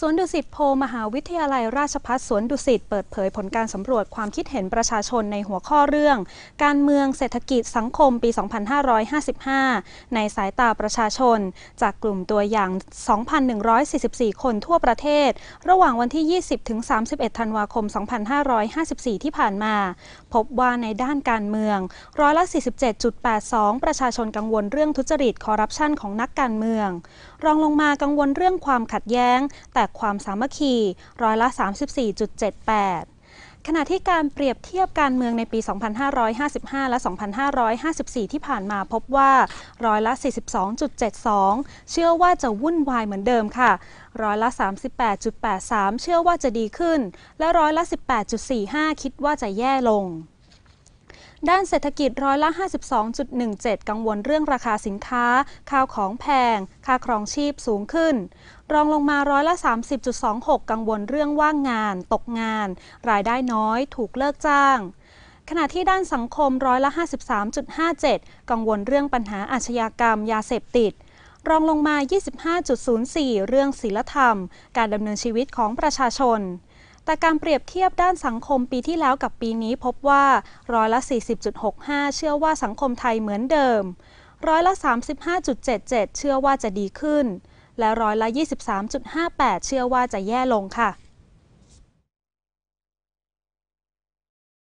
สวนดุสิตโพมหาวิทยาลัยราชพัฒสวนดุสิตเปิดเผยผลการสำรวจความคิดเห็นประชาชนในหัวข้อเรื่อง การเมืองเศรษฐกิจสังคมปี 2555 ในสายตาประชาชน จากกลุ่มตัวอย่าง 2,144 คนทั่วประเทศ ระหว่างวันที่ 20 31 ธันวาคม 2554 ที่ผ่านมา พบว่าในด้านการเมืองร้อยละ47.82 ประชาชนกังวลเรื่องทุจริต คอร์รัปชันของนักการเมือง รองลงมากังวลเรื่องความขัดแย้งแต่แต่ความสามัคคีร้อยละ 34.78 ขณะที่การเปรียบเทียบการเมืองในปี 2555 และ 2554 ที่ผ่านมาพบว่าร้อยละ 42.72 เชื่อว่าจะวุ่นวายเหมือนเดิมค่ะ ร้อยละ 38.83 เชื่อว่าจะดีขึ้น และร้อยละ 18.45 คิดว่าจะแย่ลงด้านเศรษฐกิจร้อยละ52.17 กังวลเรื่องราคาสินค้าข้าวของแพง ค่าครองชีพสูงขึ้น รองลงมาร้อยละ 30.26 กังวลเรื่องว่างงาน ตกงาน รายได้น้อย ถูกเลิกจ้าง ขณะที่ด้านสังคมร้อยละ 53.57 กังวลเรื่องปัญหาอาชญากรรม ยาเสพติด รองลงมา 25.04 เรื่องศีลธรรม การดำเนินชีวิตของประชาชนแต่การเปรียบเทียบด้านสังคมปีที่แล้วกับปีนี้พบว่า ร้อยละ 40.65 เชื่อว่าสังคมไทยเหมือนเดิม ร้อยละ 35.77 เชื่อว่าจะดีขึ้น และร้อยละ 23.58 เชื่อว่าจะแย่ลงค่ะ